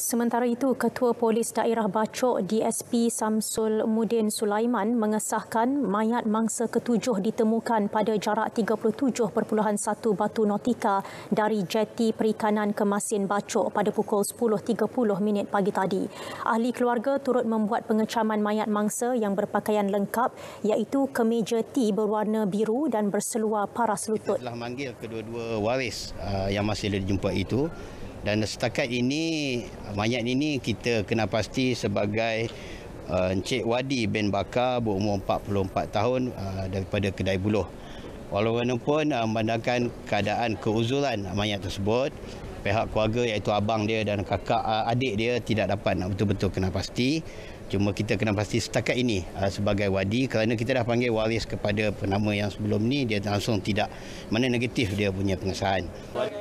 Sementara itu, Ketua Polis Daerah Bacok DSP Samsul Mudin Sulaiman mengesahkan mayat mangsa ketujuh ditemukan pada jarak 37.1 batu notika dari jeti perikanan Kemasin Bacok pada pukul 10.30 minit pagi tadi. Ahli keluarga turut membuat pengecaman mayat mangsa yang berpakaian lengkap iaitu kemeja T berwarna biru dan berseluar paras lutut. Telah manggil kedua-dua waris uh, yang masih dijumpai itu dan setakat ini mayat ini kita kena pasti sebagai uh, Encik Wadi bin Bakar berumur 44 tahun uh, daripada kedai buluh. Walaupun uh, memandangkan keadaan keuzulan mayat tersebut, pihak keluarga iaitu abang dia dan kakak uh, adik dia tidak dapat nak betul-betul kena pasti. Cuma kita kena pasti setakat ini uh, sebagai Wadi kerana kita dah panggil waris kepada penama yang sebelum ni dia langsung tidak mana negatif dia punya pengesahan. Wadi.